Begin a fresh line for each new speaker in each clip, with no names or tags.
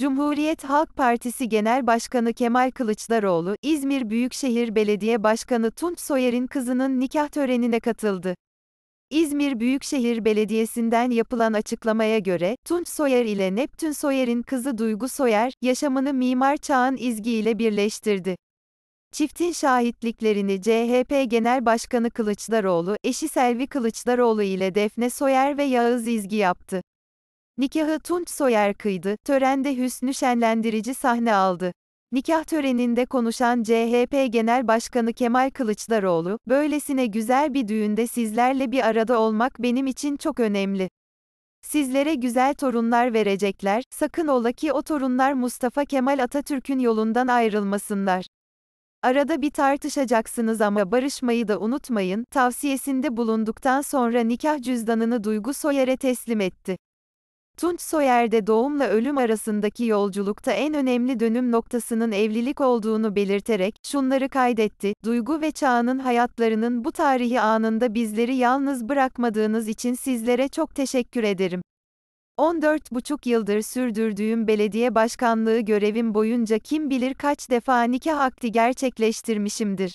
Cumhuriyet Halk Partisi Genel Başkanı Kemal Kılıçdaroğlu, İzmir Büyükşehir Belediye Başkanı Tunç Soyer'in kızının nikah törenine katıldı. İzmir Büyükşehir Belediyesi'nden yapılan açıklamaya göre, Tunç Soyer ile Neptün Soyer'in kızı Duygu Soyer, yaşamını Mimar Çağın İzgi ile birleştirdi. Çiftin şahitliklerini CHP Genel Başkanı Kılıçdaroğlu, eşi Selvi Kılıçdaroğlu ile Defne Soyer ve Yağız İzgi yaptı. Nikahı Tunç Soyer kıydı, törende hüsnü şenlendirici sahne aldı. Nikah töreninde konuşan CHP Genel Başkanı Kemal Kılıçdaroğlu, böylesine güzel bir düğünde sizlerle bir arada olmak benim için çok önemli. Sizlere güzel torunlar verecekler, sakın ola ki o torunlar Mustafa Kemal Atatürk'ün yolundan ayrılmasınlar. Arada bir tartışacaksınız ama barışmayı da unutmayın, tavsiyesinde bulunduktan sonra nikah cüzdanını Duygu Soyer'e teslim etti. Tunç Soyer'de doğumla ölüm arasındaki yolculukta en önemli dönüm noktasının evlilik olduğunu belirterek şunları kaydetti. Duygu ve Çağ'ın hayatlarının bu tarihi anında bizleri yalnız bırakmadığınız için sizlere çok teşekkür ederim. 14,5 yıldır sürdürdüğüm belediye başkanlığı görevim boyunca kim bilir kaç defa nikah akdi gerçekleştirmişimdir.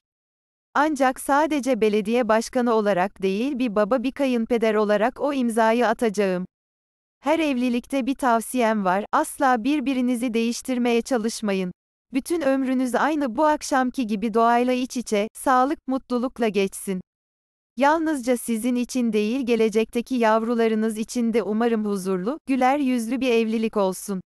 Ancak sadece belediye başkanı olarak değil bir baba bir kayınpeder olarak o imzayı atacağım. Her evlilikte bir tavsiyem var, asla birbirinizi değiştirmeye çalışmayın. Bütün ömrünüz aynı bu akşamki gibi doğayla iç içe, sağlık, mutlulukla geçsin. Yalnızca sizin için değil gelecekteki yavrularınız için de umarım huzurlu, güler yüzlü bir evlilik olsun.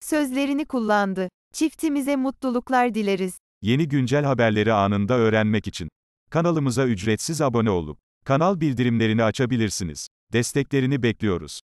Sözlerini kullandı. Çiftimize mutluluklar dileriz.
Yeni güncel haberleri anında öğrenmek için kanalımıza ücretsiz abone olup kanal bildirimlerini açabilirsiniz. Desteklerini bekliyoruz.